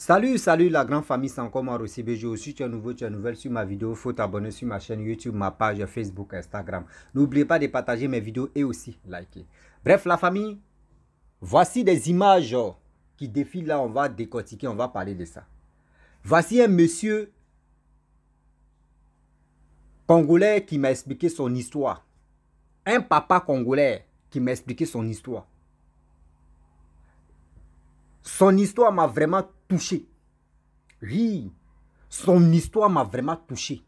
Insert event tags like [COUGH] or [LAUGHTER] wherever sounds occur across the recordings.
Salut, salut la grande famille, c'est encore aussi, BG. Si tu es nouveau, tu es nouvelle sur ma vidéo, faut t'abonner sur ma chaîne YouTube, ma page Facebook, Instagram. N'oubliez pas de partager mes vidéos et aussi liker. Bref, la famille, voici des images oh, qui défilent là, on va décortiquer, on va parler de ça. Voici un monsieur congolais qui m'a expliqué son histoire. Un papa congolais qui m'a expliqué son histoire. Son histoire m'a vraiment touché. Oui, son histoire m'a vraiment touché.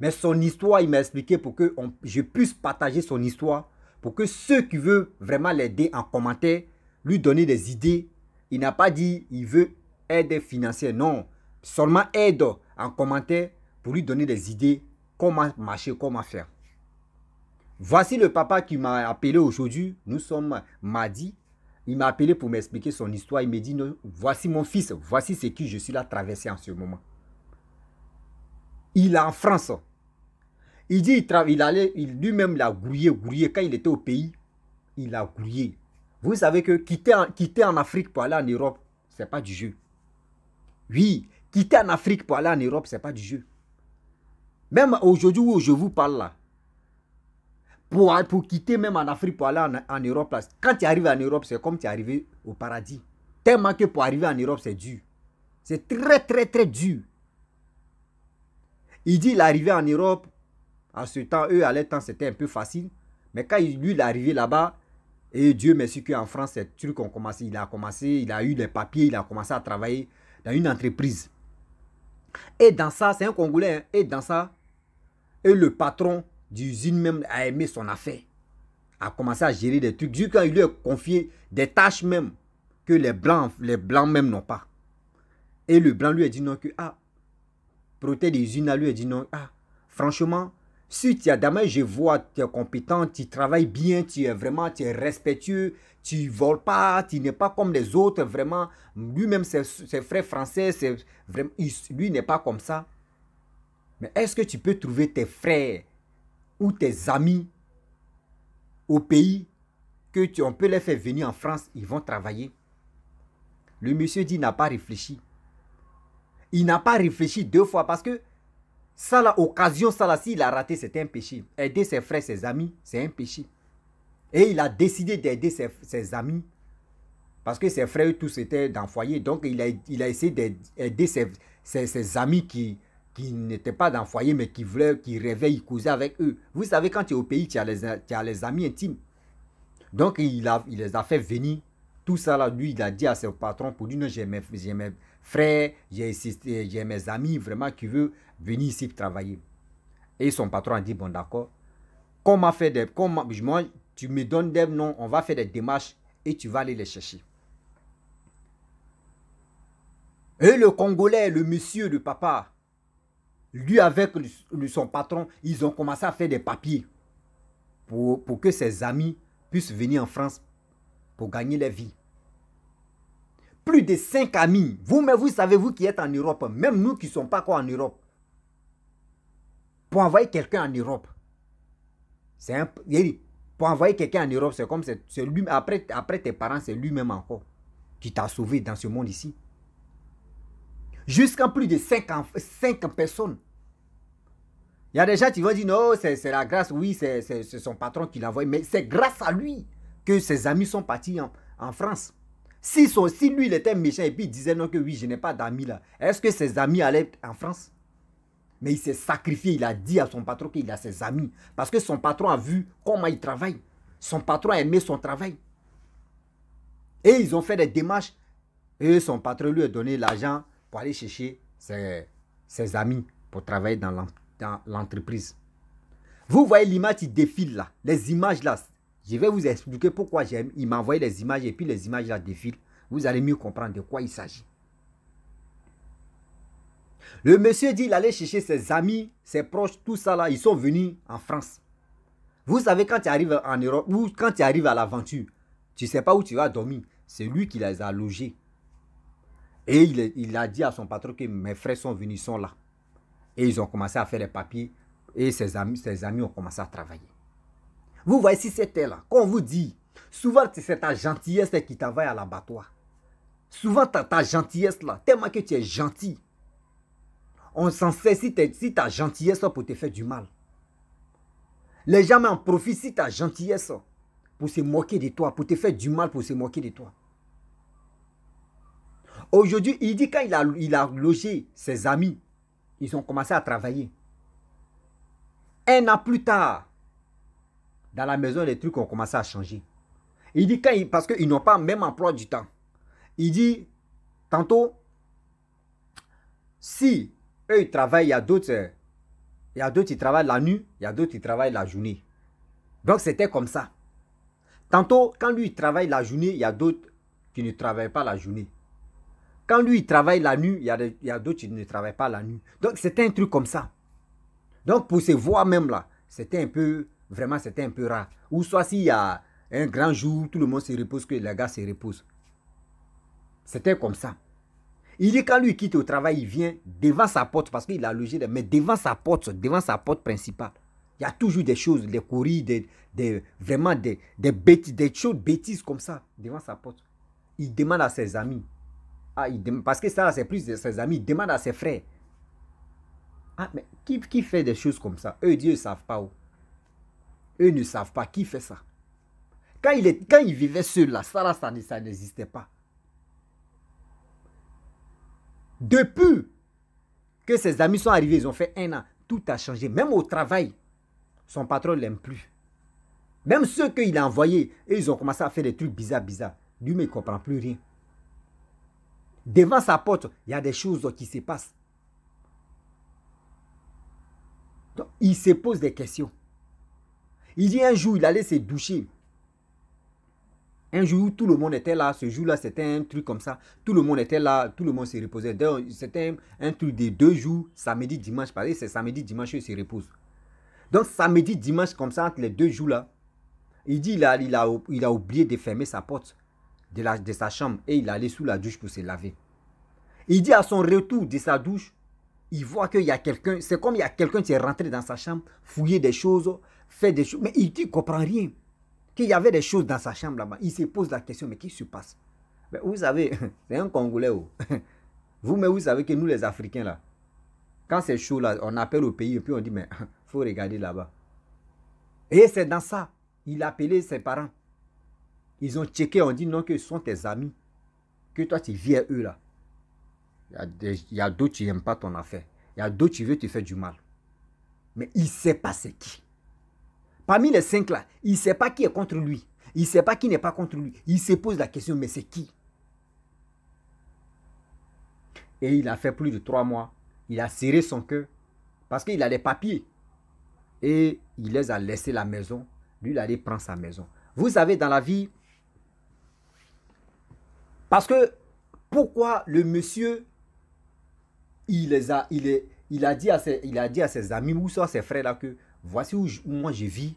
Mais son histoire, il m'a expliqué pour que je puisse partager son histoire, pour que ceux qui veulent vraiment l'aider en commentaire, lui donner des idées. Il n'a pas dit il veut aide financière, non. Seulement aide en commentaire pour lui donner des idées, comment marcher, comment faire. Voici le papa qui m'a appelé aujourd'hui. Nous sommes mardi il m'a appelé pour m'expliquer son histoire. Il m'a dit, voici mon fils, voici ce qui je suis là traversé en ce moment. Il est en France. Il dit, il, il allait, lui-même l'a grouillé, grouillé. Quand il était au pays, il a grouillé. Vous savez que quitter quitter en Afrique pour aller en Europe, ce n'est pas du jeu. Oui, quitter en Afrique pour aller en Europe, ce n'est pas du jeu. Même aujourd'hui où je vous parle là, pour, hein, pour quitter même en Afrique pour aller en, Europe, quand tu arrives en Europe, c'est comme tu es arrivé au paradis. Tellement que pour arriver en Europe, c'est dur. C'est très, très, très dur. Il dit l'arrivée en Europe, à ce temps, eux, à leur temps, c'était un peu facile. Mais quand il, lui, il est arrivé là-bas, et Dieu merci qu'en France, ces trucs ont commencé. Il a commencé, il a eu les papiers, il a commencé à travailler dans une entreprise. Et dans ça, c'est un Congolais, hein, et dans ça, et le patron, d'usine même a aimé son affaire, a commencé à gérer des trucs. Du quand il lui a confié des tâches même que les blancs, les blancs même n'ont pas. Et le blanc lui a dit non que, ah, protège l'usine, lui a dit non, ah, franchement, si tu as je vois, tu es compétent, tu travailles bien, tu es vraiment, tu es respectueux, tu voles pas, tu n'es pas comme les autres, vraiment. Lui-même, ses, ses, frères français, vraiment, lui n'est pas comme ça. Mais est-ce que tu peux trouver tes frères ou tes amis au pays que tu, on peut les faire venir en France, ils vont travailler. Le monsieur dit n'a pas réfléchi. Il n'a pas réfléchi deux fois parce que ça, l'occasion, ça, là, s'il a raté, c'est un péché. Aider ses frères, ses amis, c'est un péché. Et il a décidé d'aider ses, amis parce que ses frères, tous étaient dans le foyer. Donc, il a, essayé d'aider ses amis qui, qui n'étaient pas dans le foyer, mais qui voulaient, qui rêvaient, ils avec eux. Vous savez, quand tu es au pays, tu as les, amis intimes. Donc, il, a, il les a fait venir. Tout ça, là, lui, il a dit à ses patrons pour dire, non, j'ai mes, mes, frères, j'ai mes amis vraiment qui veulent venir ici travailler. Et son patron a dit, bon, d'accord, comment faire des... Comment, tu me donnes des noms, on va faire des démarches et tu vas aller les chercher. Et le Congolais, le monsieur le papa, lui avec son patron, ils ont commencé à faire des papiers pour, pour que ses amis puissent venir en France pour gagner leur vie. Plus de cinq amis, vous mais vous savez, vous qui êtes en Europe, même nous qui ne sommes pas encore en Europe, pour envoyer quelqu'un en Europe, c'est un, pour envoyer quelqu'un en Europe, c'est comme c'est lui après, après tes parents, c'est lui-même encore qui t'a sauvé dans ce monde ici jusqu'à plus de 5, personnes. Il y a des gens qui vont dire non, c'est la grâce, oui, c'est son patron qui l'a envoyé. mais c'est grâce à lui que ses amis sont partis en, France. Si, si lui, il était méchant et puis il disait non, que oui, je n'ai pas d'amis là, est-ce que ses amis allaient en France Mais il s'est sacrifié, il a dit à son patron qu'il a ses amis. Parce que son patron a vu comment il travaille. Son patron a aimé son travail. Et ils ont fait des démarches. Et son patron lui a donné l'argent pour aller chercher ses, amis pour travailler dans l'entreprise. Vous voyez l'image qui défile là, les images là. Je vais vous expliquer pourquoi j'aime. Il m'a envoyé les images et puis les images là défilent. Vous allez mieux comprendre de quoi il s'agit. Le monsieur dit il allait chercher ses amis, ses proches, tout ça là. Ils sont venus en France. Vous savez, quand tu arrives en Europe ou quand tu arrives à l'aventure, tu ne sais pas où tu vas dormir. C'est lui qui les a logés. Et il, a dit à son patron que mes frères sont venus, ils sont là. Et ils ont commencé à faire les papiers et ses amis, ses amis ont commencé à travailler. Vous voyez, si c'était là, qu'on vous dit, souvent c'est ta gentillesse qui travaille à l'abattoir. Souvent ta, gentillesse là, tellement que tu es gentil. On s'en sait si, si ta gentillesse pour te faire du mal. Les gens en profitent si ta gentillesse pour se moquer de toi, pour te faire du mal, pour se moquer de toi. Aujourd'hui, il dit quand il a, logé ses amis, ils ont commencé à travailler. Un an plus tard, dans la maison, les trucs ont commencé à changer. Il dit quand il, parce qu'ils n'ont pas même emploi du temps. Il dit, tantôt, si eux ils travaillent, il y a d'autres, il y a d'autres qui travaillent la nuit, il y a d'autres qui travaillent la journée. Donc c'était comme ça. Tantôt, quand lui il travaille la journée, il y a d'autres qui ne travaillent pas la journée. Quand lui, il travaille la nuit, il y a, d'autres qui ne travaillent pas la nuit. Donc, c'était un truc comme ça. Donc, pour ces voix même là, c'était un peu, vraiment, c'était un peu rare. Ou soit s'il y a un grand jour, tout le monde se repose, que les gars se reposent. C'était comme ça. Il dit quand lui quitte au travail, il vient devant sa porte, parce qu'il a logé, mais devant sa porte, devant sa porte principale. Il y a toujours des choses, des courriers, vraiment des, des, bêtises, des choses bêtises comme ça devant sa porte. Il demande à ses amis, ah, parce que ça, c'est plus de ses amis. Il demande à ses frères. Ah, mais qui, fait des choses comme ça Eux, Dieu, ne savent pas où. Eux ne savent pas qui fait ça. Quand il, est, quand il vivait seul là, ça, ça, n'existait pas. Depuis que ses amis sont arrivés, ils ont fait un an, tout a changé. Même au travail, son patron ne l'aime plus. Même ceux qu'il a envoyés, ils ont commencé à faire des trucs bizarres, bizarres. Lui, mais il ne comprend plus rien devant sa porte, il y a des choses qui se passent. il se pose des questions. Il dit un jour, il allait se doucher. Un jour où tout le monde était là, ce jour-là, c'était un truc comme ça. Tout le monde était là, tout le monde se reposait. C'était un truc des deux jours, samedi, dimanche. Pareil, c'est samedi, dimanche, il se repose. Donc, samedi, dimanche, comme ça, entre les deux jours-là, il dit il il a oublié de fermer sa porte de, de sa chambre et il allait sous la douche pour se laver. Il dit à son retour de sa douche, il voit qu'il y a quelqu'un, c'est comme il y a quelqu'un qui est rentré dans sa chambre, fouillé des choses, fait des choses, mais il ne comprend rien. Qu'il y avait des choses dans sa chambre là-bas. Il se pose la question, mais qu'est-ce qui se passe mais Vous savez, [LAUGHS] c'est un Congolais. Oh. [LAUGHS] Vous, mais vous savez que nous les Africains là, quand c'est chaud on appelle au pays et puis on dit, mais [LAUGHS] faut regarder là-bas. Et c'est dans ça. Il a appelé ses parents. Ils ont checké, on dit non, que ce sont tes amis. Que toi, tu viens à eux là. Il y a d'autres, qui n'aiment pas ton affaire. Il y a d'autres, qui veulent te faire du mal. Mais il ne sait pas c'est qui. Parmi les cinq là, il ne sait pas qui est contre lui. Il ne sait pas qui n'est pas contre lui. Il se pose la question, mais c'est qui Et il a fait plus de trois mois. Il a serré son cœur parce qu'il a les papiers. Et il les a laissés la maison. Lui, il allait prendre sa maison. Vous savez, dans la vie, parce que pourquoi le monsieur, il, les a, il, est, il, a, dit à ses, il a dit à ses amis ou à ses frères là que voici où, moi je vis,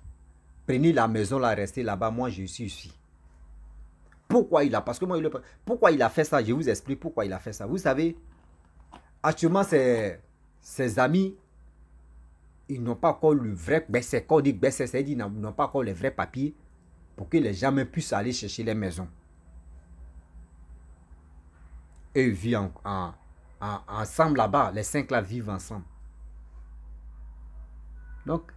prenez la maison là, restez là-bas, moi je suis ici. Pourquoi il a, parce que moi, pourquoi il a fait ça, je vous explique pourquoi il a fait ça. Vous savez, actuellement ses, ses amis, ils n'ont pas encore le vrai cest ils n'ont pas encore les vrais papiers pour que les jamais puissent aller chercher les maisons eux vivent ensemble là-bas. Les cinq là vivent ensemble. Donc,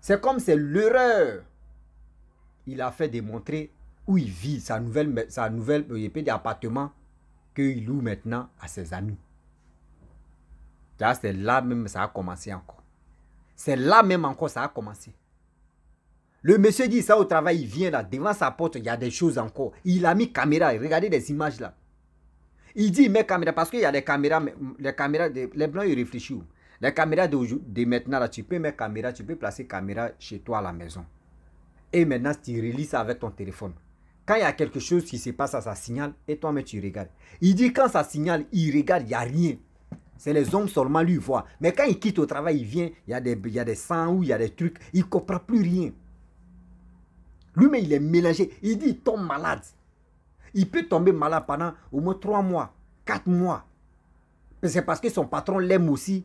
c'est comme c'est l'erreur. Il a fait démontrer où il vit, sa nouvelle, sa nouvelle d'appartement qu'il loue maintenant à ses amis. C'est là même ça a commencé encore. C'est là même encore ça a commencé. Le monsieur dit ça au travail, il vient là, devant sa porte, il y a des choses encore. Il a mis caméra, regardez des images là. Il dit mets caméra parce qu'il y a des caméras, les caméras, les blancs ils réfléchissent. Les caméras de, de, maintenant, là, tu peux mettre caméra, tu peux placer caméra chez toi à la maison. Et maintenant, tu relis ça avec ton téléphone. Quand il y a quelque chose qui se passe, ça, signale et toi-même tu regardes. Il dit quand ça signale, il regarde, il n'y a rien. C'est les hommes seulement lui voient. Mais quand il quitte au travail, il vient, il y a des, il y a des sangs ou il y a des trucs, il ne comprend plus rien. Lui-même, il est mélangé. Il dit, il tombe malade. Il peut tomber malade pendant au moins trois mois, quatre mois. C'est parce que son patron l'aime aussi.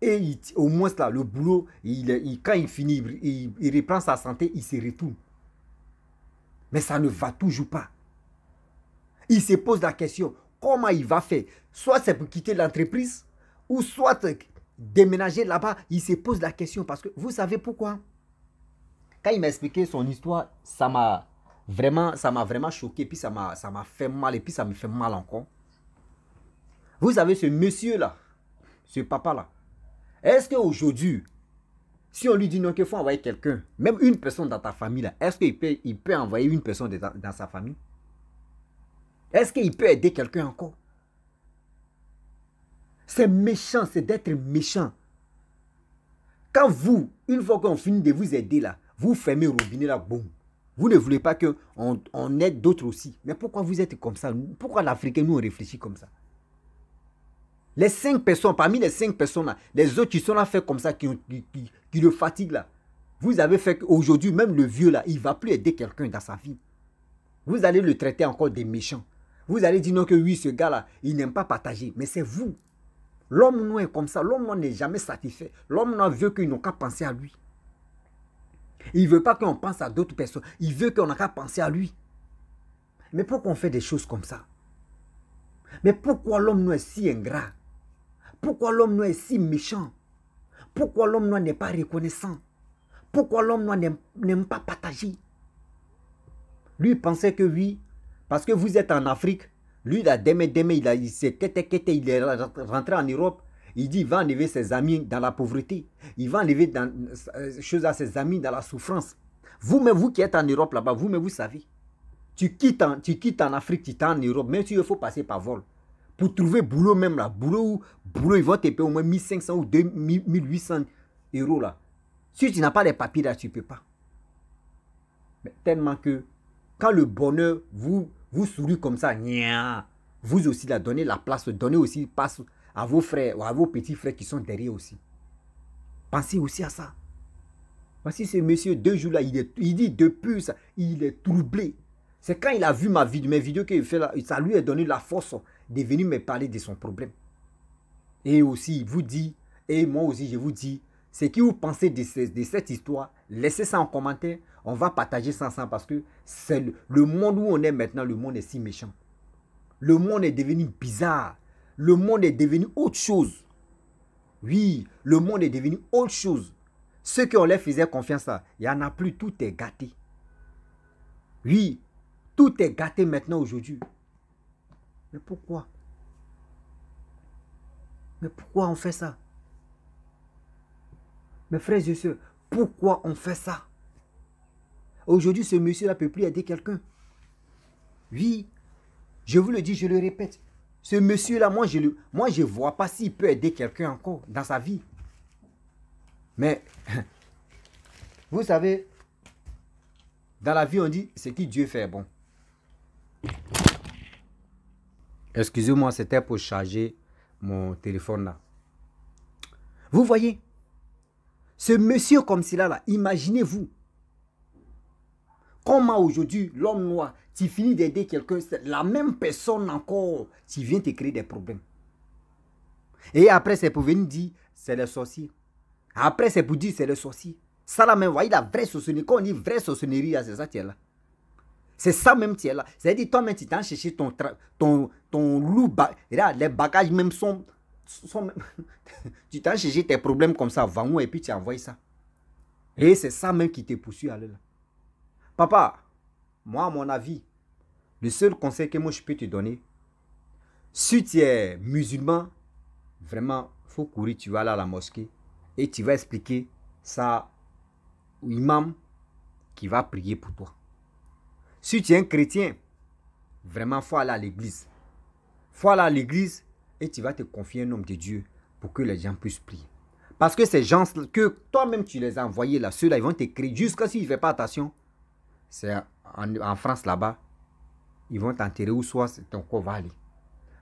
Et au moins, là, le boulot, il, quand il finit, il, il reprend sa santé, il se retourne. Mais ça ne va toujours pas. Il se pose la question, comment il va faire Soit c'est pour quitter l'entreprise, ou soit déménager là-bas. Il se pose la question parce que vous savez pourquoi Quand il m'a expliqué son histoire, ça m'a Vraiment, ça m'a vraiment choqué, puis ça m'a fait mal, et puis ça me fait mal encore. Vous avez ce monsieur-là, ce papa-là, est-ce qu'aujourd'hui, si on lui dit non, qu'il faut envoyer quelqu'un, même une personne dans ta famille, est-ce qu'il peut, il peut envoyer une personne dans sa famille Est-ce qu'il peut aider quelqu'un encore C'est méchant, c'est d'être méchant. Quand vous, une fois qu'on finit de vous aider là, vous fermez le robinet là, boum, vous ne voulez pas qu'on on aide d'autres aussi. Mais pourquoi vous êtes comme ça Pourquoi l'Africain, nous, on réfléchit comme ça Les cinq personnes, parmi les cinq personnes, là, les autres qui sont là, fait comme ça, qui, qui, le fatiguent là. Vous avez fait qu'aujourd'hui, même le vieux là, il ne va plus aider quelqu'un dans sa vie. Vous allez le traiter encore des méchants. Vous allez dire non que oui, ce gars-là, il n'aime pas partager. Mais c'est vous. L'homme nous est comme ça. L'homme n'est jamais satisfait. L'homme n'a veut qu'ils n'ont qu'à penser à lui. Il ne veut pas qu'on pense à d'autres personnes. Il veut qu'on n'a qu'à penser à lui. Mais pourquoi on fait des choses comme ça Mais pourquoi l'homme noir est si ingrat Pourquoi l'homme noir est si méchant Pourquoi l'homme noir n'est pas reconnaissant Pourquoi l'homme noir n'aime pas partager Lui pensait que oui, parce que vous êtes en Afrique. Lui, il a démé, il, il s'est il est rentré en Europe. Il dit, il va enlever ses amis dans la pauvreté. Il va enlever dans, euh, choses à ses amis dans la souffrance. Vous-même, vous qui êtes en Europe là-bas, vous-même, vous savez. Tu quittes, en, tu quittes en Afrique, tu es en Europe, même si il faut passer par vol. Pour trouver boulot même là, boulot, boulot ils vont te payer au moins 1500 ou 1800 euros là. Si tu n'as pas les papiers là, tu ne peux pas. tellement que quand le bonheur vous, vous sourit comme ça, vous aussi la donner la place, donner aussi passe à vos frères ou à vos petits frères qui sont derrière aussi. Pensez aussi à ça. Voici ce monsieur, deux jours là, il, dit de plus. il est troublé. C'est quand il a vu ma vidéo, mes vidéos qu'il fait là, ça lui a donné la force de venir me parler de son problème. Et aussi, il vous dit, et moi aussi, je vous dis, ce que vous pensez de, cette histoire, laissez ça en commentaire. On va partager ça ensemble parce que c'est le, monde où on est maintenant, le monde est si méchant. Le monde est devenu bizarre le monde est devenu autre chose. Oui, le monde est devenu autre chose. Ceux qui en leur faisaient confiance, il n'y en a plus, tout est gâté. Oui, tout est gâté maintenant aujourd'hui. Mais pourquoi Mais pourquoi on fait ça Mes frères et sœurs, pourquoi on fait ça Aujourd'hui, ce monsieur-là ne peut plus aider quelqu'un. Oui, je vous le dis, je le répète, ce monsieur-là, moi, je ne moi, je vois pas s'il peut aider quelqu'un encore dans sa vie. Mais, [LAUGHS] vous savez, dans la vie, on dit, ce qui Dieu fait bon. Excusez-moi, c'était pour charger mon téléphone là. Vous voyez, ce monsieur comme cela là, imaginez-vous, Comment aujourd'hui, l'homme noir, tu finis d'aider quelqu'un, la même personne encore, tu viens te créer des problèmes. Et après, c'est pour venir dire, c'est le sorcier. Après, c'est pour dire, c'est le sorcier. Ça la même, voyez la vraie sorcellerie. Quand on dit vraie sorcellerie, ah, c'est ça tiens, là. C'est ça même tiens, là. C'est-à-dire, toi-même, tu t'en cherches ton, ton, ton loup. les bagages même sont. sont [LAUGHS] tu t'en cherché tes problèmes comme ça, va et puis tu envoies ça. Et c'est ça même qui te poursuit à là Papa, moi, à mon avis, le seul conseil que moi je peux te donner, si tu es musulman, vraiment, faut courir, tu vas aller à la mosquée et tu vas expliquer ça au imam qui va prier pour toi. Si tu es un chrétien, vraiment, faut aller à l'église. Faut aller à l'église et tu vas te confier un homme de Dieu pour que les gens puissent prier. Parce que ces gens que toi-même tu les as envoyés là, ceux-là, ils vont te jusqu'à jusqu'à qu'ils ne fassent pas attention, c'est en, France là-bas, ils vont t'enterrer où soit ton corps va aller.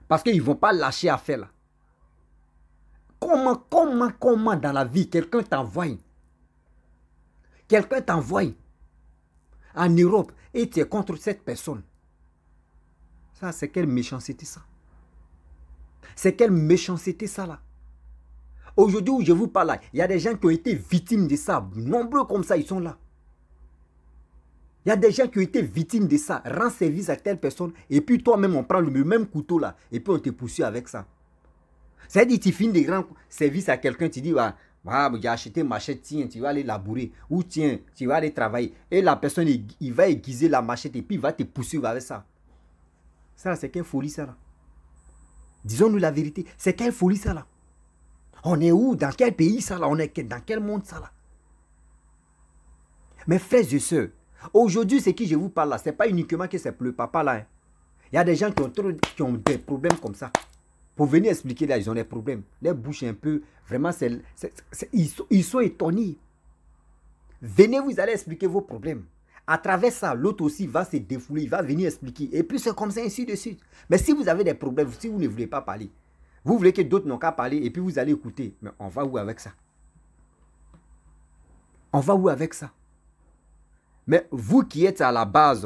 Parce qu'ils ne vont pas lâcher affaire là. Comment, comment, comment dans la vie, quelqu'un t'envoie Quelqu'un t'envoie en Europe et tu es contre cette personne. Ça, c'est quelle méchanceté ça C'est quelle méchanceté ça là Aujourd'hui où je vous parle il y a des gens qui ont été victimes de ça. Nombreux comme ça, ils sont là. Il y a des gens qui ont été victimes de ça. Rends service à telle personne. Et puis toi-même, on prend le même couteau là. Et puis on te poursuit avec ça. Ça à dire tu finis des grands services à quelqu'un. Tu dis, ah, ah j'ai acheté machette, tiens, tu vas aller labourer. Ou tiens, tu vas aller travailler. Et la personne, il, va aiguiser la machette. Et puis il va te poursuivre avec ça. Ça, c'est quelle folie ça là. Disons-nous la vérité. C'est quelle folie ça là. On est où Dans quel pays ça là On est dans quel monde ça là Mes frères et sœurs. Aujourd'hui, c'est qui je vous parle là. Ce n'est pas uniquement que c'est le papa là. Hein. Il y a des gens qui ont, qui ont des problèmes comme ça. Pour venir expliquer là, ils ont des problèmes. Les bouches un peu, vraiment, ils, sont, ils, sont, étonnés. Venez, vous allez expliquer vos problèmes. À travers ça, l'autre aussi va se défouler, il va venir expliquer. Et puis c'est comme ça, ainsi de suite. Mais si vous avez des problèmes, si vous ne voulez pas parler, vous voulez que d'autres n'ont qu'à parler et puis vous allez écouter. Mais on va où avec ça On va où avec ça mais vous qui êtes à la base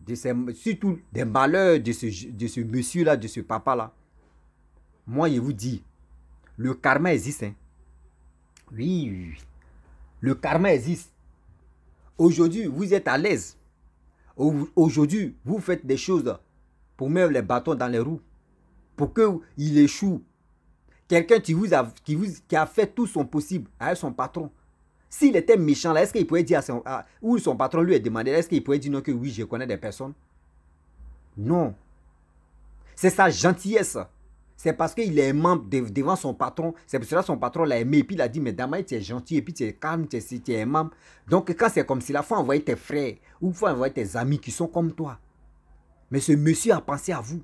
de ces, surtout des malheurs de ce, de ce monsieur-là, de ce papa-là, moi je vous dis, le karma existe. Hein. Oui, le karma existe. Aujourd'hui, vous êtes à l'aise. Aujourd'hui, vous faites des choses pour mettre les bâtons dans les roues, pour qu'il échoue. Quelqu'un qui, a, qui, qui a fait tout son possible avec son patron, s'il était méchant là, est-ce qu'il pouvait dire à son, ou son patron lui a demandé, est-ce qu'il pouvait dire non que oui, je connais des personnes Non. C'est sa gentillesse. C'est parce qu'il est membre devant son patron. C'est pour cela que son patron l'a aimé. Et puis il a dit, mais Damaï, tu es gentil, et puis tu es calme, tu es, tu Donc quand c'est comme ça, il faut envoyer tes frères ou il faut envoyer tes amis qui sont comme toi. Mais ce monsieur a pensé à vous.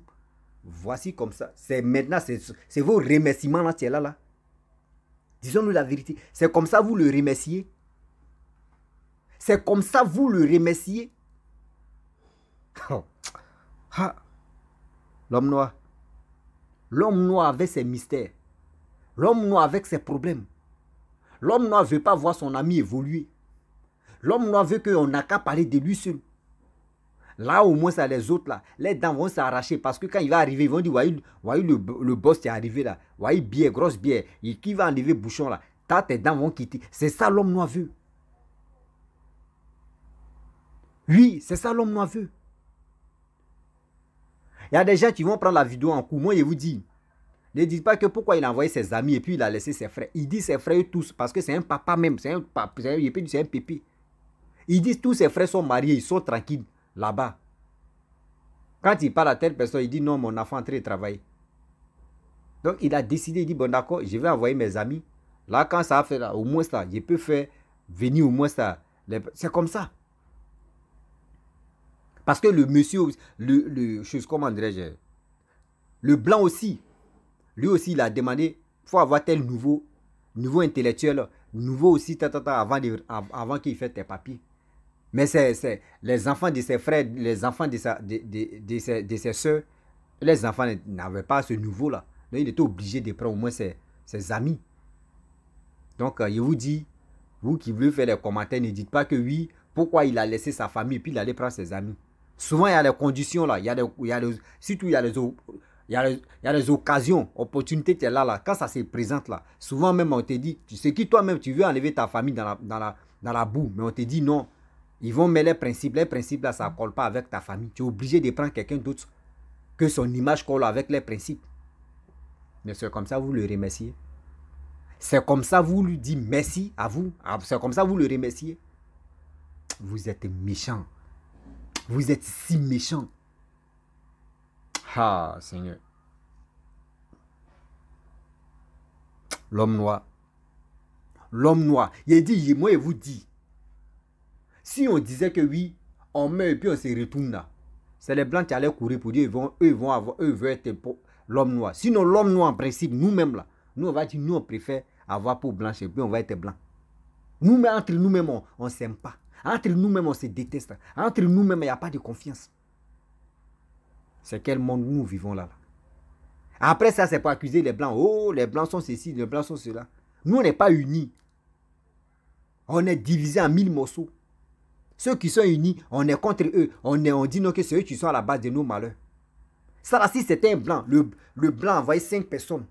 Voici comme ça. C'est maintenant, c'est vos remerciements là, tu là, là. Disons-nous la vérité. C'est comme ça vous le remerciez. C'est comme ça vous le remerciez. Oh. L'homme noir. L'homme noir avec ses mystères. L'homme noir avec ses problèmes. L'homme noir ne veut pas voir son ami évoluer. L'homme noir veut qu'on n'a qu'à parler de lui seul. Là, au moins, ça, les autres, là, les dents vont s'arracher parce que quand il va arriver, ils vont dire le, le, boss est arrivé là. Voyez, bière, grosse bière. Et qui va enlever bouchon là T'as tes dents vont quitter. C'est ça l'homme noir Oui, c'est ça l'homme noir Il y a des gens qui vont prendre la vidéo en coup. Moi, je vous dis ne dites pas que pourquoi il a envoyé ses amis et puis il a laissé ses frères. Il dit ses frères tous parce que c'est un papa même. C'est un, papa, c'est un pépé. Ils disent tous ses frères sont mariés, ils sont tranquilles là-bas. Quand il parle à telle personne, il dit non, mon enfant est en train Donc il a décidé, il dit bon d'accord, je vais envoyer mes amis. Là, quand ça a fait, là, au moins ça, je peux faire venir au moins ça. C'est comme ça. Parce que le monsieur, le, le comment dirais-je, le blanc aussi, lui aussi, il a demandé, il faut avoir tel nouveau, nouveau intellectuel, nouveau aussi, tata, avant, avant qu'il fasse tes papiers. Mais c'est les enfants de ses frères, les enfants de, sa, ses, de soeurs, les enfants n'avaient pas ce nouveau là Donc il était obligé de prendre au moins ses, amis. Donc euh, je vous dis, vous qui voulez faire les commentaires, ne dites pas que oui, pourquoi il a laissé sa famille puis il allait prendre ses amis. Souvent il y a les conditions là, il y a, surtout il y a les occasions, opportunités, qui sont là, là. Quand ça se présente là, souvent même on te dit, tu sais qui toi-même, tu veux enlever ta famille dans la, dans la, dans la boue, mais on te dit non, ils vont mettre les principes. Les principes, là, ça ne mm. colle pas avec ta famille. Tu es obligé de prendre quelqu'un d'autre que son image colle avec les principes. Mais c'est comme ça vous le remerciez. C'est comme ça vous lui dites merci à vous. Ah, c'est comme ça vous le remerciez. Vous êtes méchant. Vous êtes si méchant. Ah, Seigneur. L'homme noir. L'homme noir. Il dit, moi, il vous dit. Si on disait que oui, on met et puis on se retourne là, c'est les blancs qui allaient courir pour dire ils vont, eux vont avoir, eux veulent être l'homme noir. Sinon, l'homme noir, en principe, nous-mêmes là, nous on va dire, nous on préfère avoir peau blanche et puis on va être blanc. Nous, entre nous-mêmes, on ne s'aime pas. Entre nous-mêmes, on se déteste. Entre nous-mêmes, il n'y a pas de confiance. C'est quel monde nous vivons là. là. Après ça, c'est pour accuser les blancs. Oh, les blancs sont ceci, les blancs sont cela. Nous, on n'est pas unis. On est divisé en mille morceaux. Ceux qui sont unis, on est contre eux. On, est, on dit non que c'est eux qui sont à la base de nos malheurs. Ça si c'était un blanc. Le, blanc a envoyé cinq personnes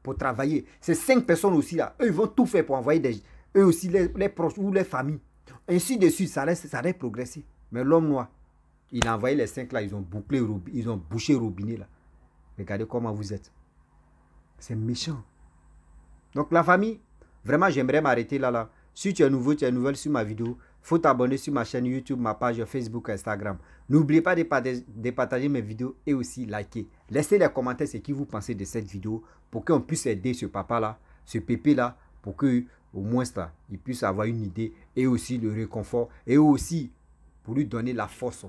pour travailler. Ces cinq personnes aussi, là, eux, ils vont tout faire pour envoyer des, eux aussi les, proches ou les familles. Ainsi de suite, ça allait ça Mais l'homme noir, il a envoyé les cinq là, ils ont bouclé, ils ont bouché le robinet là. Regardez comment vous êtes. C'est méchant. Donc la famille, vraiment, j'aimerais m'arrêter là, là. Si tu es nouveau, tu es nouvelle sur ma vidéo, faut t'abonner sur ma chaîne YouTube, ma page Facebook, Instagram. N'oubliez pas de, partager mes vidéos et aussi liker. Laissez les commentaires ce que vous pensez de cette vidéo pour qu'on puisse aider ce papa-là, ce pépé-là, pour que au moins ça, il puisse avoir une idée et aussi le réconfort et aussi pour lui donner la force.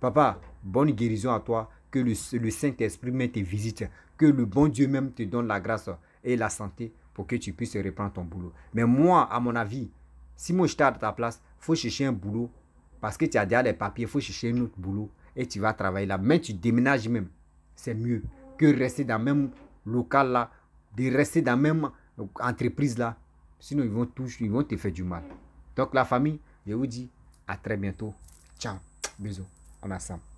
Papa, bonne guérison à toi, que le, Saint-Esprit même te visite, que le bon Dieu même te donne la grâce et la santé pour que tu puisses reprendre ton boulot. Mais moi, à mon avis, si moi j'étais à ta place, faut chercher un boulot. Parce que tu as déjà les papiers, il faut chercher un autre boulot. Et tu vas travailler là. Mais tu déménages même. C'est mieux que rester dans le même local là, de rester dans la même entreprise là. Sinon, ils vont, tout, ils vont te faire du mal. Donc, la famille, je vous dis à très bientôt. Ciao. Bisous. On assemble. ensemble.